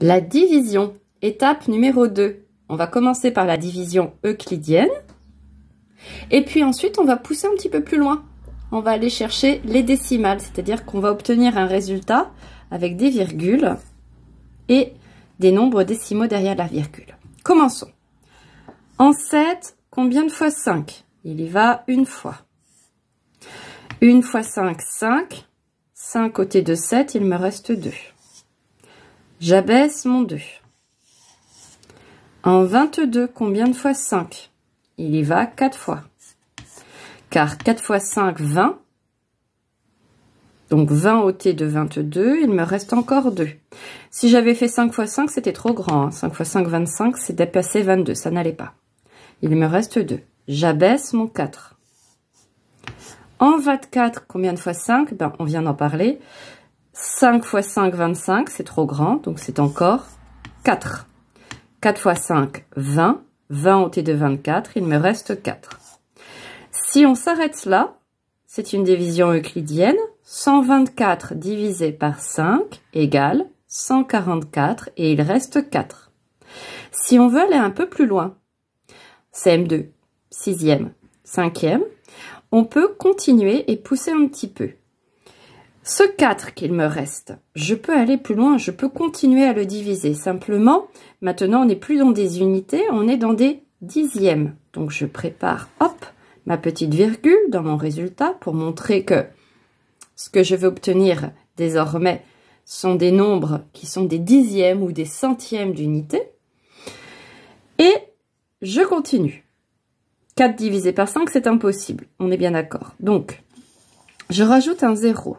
La division, étape numéro 2. On va commencer par la division euclidienne. Et puis ensuite, on va pousser un petit peu plus loin. On va aller chercher les décimales, c'est-à-dire qu'on va obtenir un résultat avec des virgules et des nombres décimaux derrière la virgule. Commençons. En 7, combien de fois 5 Il y va une fois. Une fois 5, 5. 5 côté de 7, il me reste 2. J'abaisse mon 2. En 22, combien de fois 5 Il y va 4 fois. Car 4 fois 5, 20. Donc 20 ôté de 22, il me reste encore 2. Si j'avais fait 5 fois 5, c'était trop grand. 5 hein. fois 5, 25, c'est dépassé 22, ça n'allait pas. Il me reste 2. J'abaisse mon 4. En 24, combien de fois 5 ben, On vient d'en parler. 5 x 5, 25, c'est trop grand, donc c'est encore 4. 4 x 5, 20. 20 ôté de 24, il me reste 4. Si on s'arrête là, c'est une division euclidienne. 124 divisé par 5 égale 144 et il reste 4. Si on veut aller un peu plus loin, CM2, 6e, 5e, on peut continuer et pousser un petit peu. Ce 4 qu'il me reste, je peux aller plus loin, je peux continuer à le diviser. Simplement, maintenant, on n'est plus dans des unités, on est dans des dixièmes. Donc, je prépare, hop, ma petite virgule dans mon résultat pour montrer que ce que je veux obtenir désormais sont des nombres qui sont des dixièmes ou des centièmes d'unités. Et je continue. 4 divisé par 5, c'est impossible. On est bien d'accord. Donc, je rajoute un 0.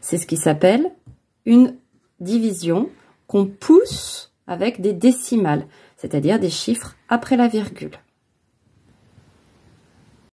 C'est ce qui s'appelle une division qu'on pousse avec des décimales, c'est-à-dire des chiffres après la virgule.